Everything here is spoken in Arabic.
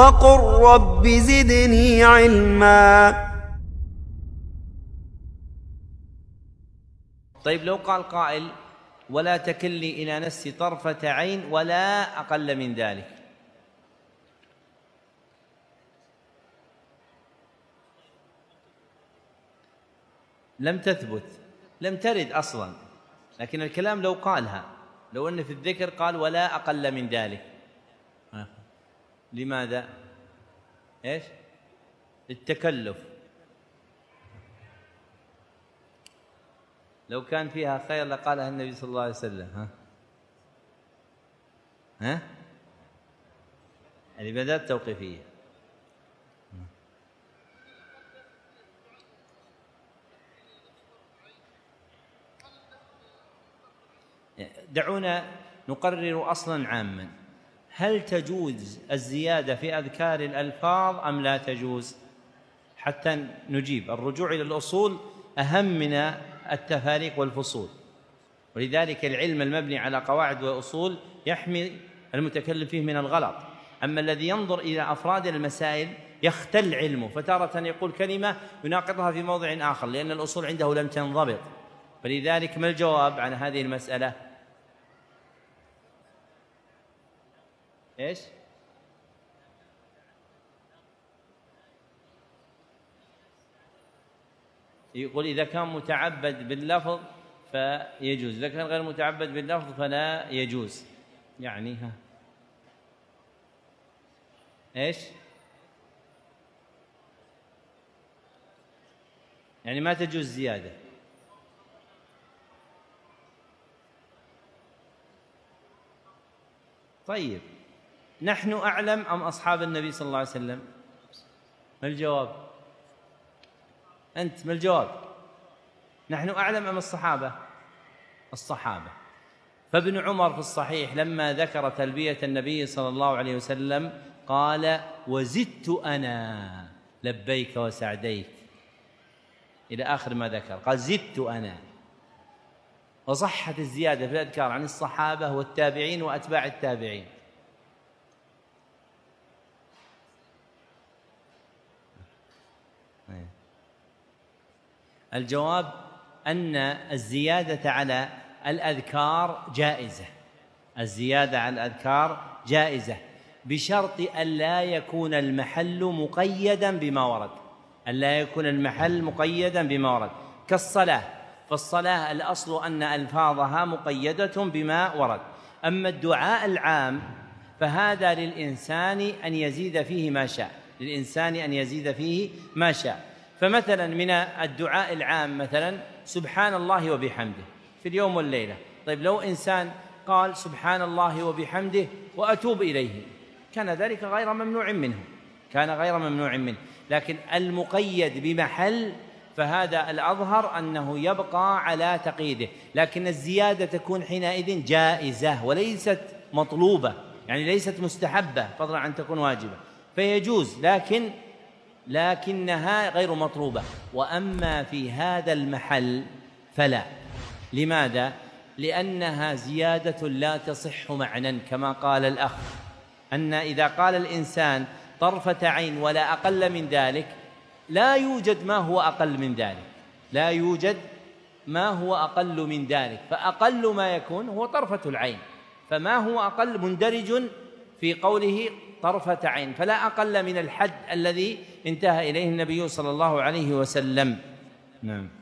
وقل رب زدني علما طيب لو قال قائل ولا تكلي إلى نفسي طرفة عين ولا أقل من ذلك لم تثبت لم ترد أصلا لكن الكلام لو قالها لو أن في الذكر قال ولا أقل من ذلك لماذا ايش التكلف لو كان فيها خير لقالها النبي صلى الله عليه وسلم ها ها يعني العبادات التوقيفيه دعونا نقرر اصلا عاما هل تجوز الزيادة في أذكار الألفاظ أم لا تجوز حتى نجيب الرجوع إلى الأصول أهم من التفاريق والفصول ولذلك العلم المبني على قواعد وأصول يحمي المتكلم فيه من الغلط أما الذي ينظر إلى أفراد المسائل يختل علمه فتارة يقول كلمة يناقضها في موضع آخر لأن الأصول عنده لم تنضبط فلذلك ما الجواب عن هذه المسألة ايش؟ يقول إذا كان متعبد باللفظ فيجوز إذا كان غير متعبد باللفظ فلا يجوز يعني ها ايش؟ يعني ما تجوز زيادة طيب نحن أعلم أم أصحاب النبي صلى الله عليه وسلم ما الجواب أنت ما الجواب نحن أعلم أم الصحابة الصحابة فابن عمر في الصحيح لما ذكر تلبية النبي صلى الله عليه وسلم قال وزدت أنا لبيك وسعديك إلى آخر ما ذكر قال زدت أنا وصحت الزيادة في الأذكار عن الصحابة والتابعين وأتباع التابعين الجواب أن الزيادة على الأذكار جائزة الزيادة على الأذكار جائزة بشرط ألا يكون المحل مقيدا بما ورد ألا يكون المحل مقيدا بما ورد كالصلاة فالصلاة الأصل أن ألفاظها مقيدة بما ورد أما الدعاء العام فهذا للإنسان أن يزيد فيه ما شاء للإنسان أن يزيد فيه ما شاء فمثلا من الدعاء العام مثلا سبحان الله وبحمده في اليوم والليله طيب لو انسان قال سبحان الله وبحمده واتوب اليه كان ذلك غير ممنوع منه كان غير ممنوع منه لكن المقيد بمحل فهذا الاظهر انه يبقى على تقييده لكن الزياده تكون حينئذ جائزه وليست مطلوبه يعني ليست مستحبه فضلا عن تكون واجبه فيجوز لكن لكنها غير مطلوبة وأما في هذا المحل فلا لماذا؟ لأنها زيادة لا تصح معنى كما قال الأخ أن إذا قال الإنسان طرفة عين ولا أقل من ذلك لا يوجد ما هو أقل من ذلك لا يوجد ما هو أقل من ذلك فأقل ما يكون هو طرفة العين فما هو أقل مندرج في قوله طرفة عين فلا أقل من الحد الذي انتهى إليه النبي صلى الله عليه وسلم نعم